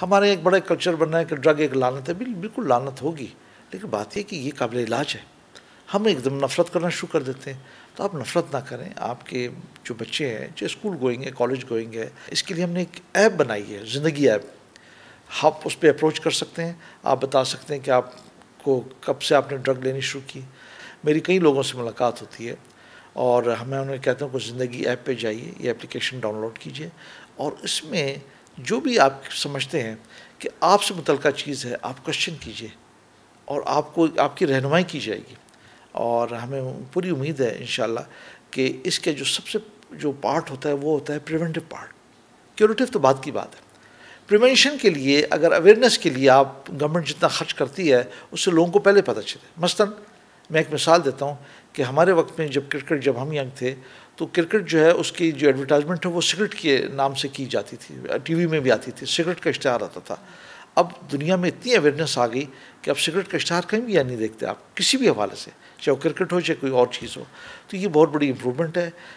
हमारे एक बड़े कल्चर बन रहा है कि ड्रग एक लानत है बिल्कुल लानत होगी लेकिन बात यह कि ये काबिल इलाज है हम एकदम नफ़रत करना शुरू कर देते हैं तो आप नफ़रत ना करें आपके जो बच्चे हैं जो स्कूल गोइंग है कॉलेज गोइंग है इसके लिए हमने एक ऐप बनाई है ज़िंदगी ऐप आप उस पर अप्रोच कर सकते हैं आप बता सकते हैं कि आपको कब से आपने ड्रग लेनी शुरू की मेरी कई लोगों से मुलाकात होती है और हमें उन्हें कहते हैं कि ज़िंदगी ऐप पे जाइए ये एप्लीकेशन डाउनलोड कीजिए और इसमें जो भी आप समझते हैं कि आपसे मुतलका चीज़ है आप क्वेश्चन कीजिए और आपको आपकी रहनुमाई की जाएगी और हमें पूरी उम्मीद है इन कि इसके जो सबसे जो पार्ट होता है वो होता है प्रिवेंटिव पार्ट क्योरेटिव तो बात की बात है प्रिवेंशन के लिए अगर अवेयरनेस के लिए आप गवर्नमेंट जितना खर्च करती है उससे लोगों को पहले पता चले मसलन मैं एक मिसाल देता हूँ कि हमारे वक्त में जब क्रिकेट जब हम यंग थे तो क्रिकेट जो है उसकी जो एडवर्टाइजमेंट है वो सिगरेट के नाम से की जाती थी टीवी में भी आती थी सिगरेट का इश्तहार आता था अब दुनिया में इतनी अवेयरनेस आ गई कि अब सिगरेट का इश्तहार कहीं भी या नहीं देखते आप किसी भी हवाले से चाहे वो क्रिकेट हो चाहे कोई और चीज़ हो तो ये बहुत बड़ी इम्प्रूवमेंट है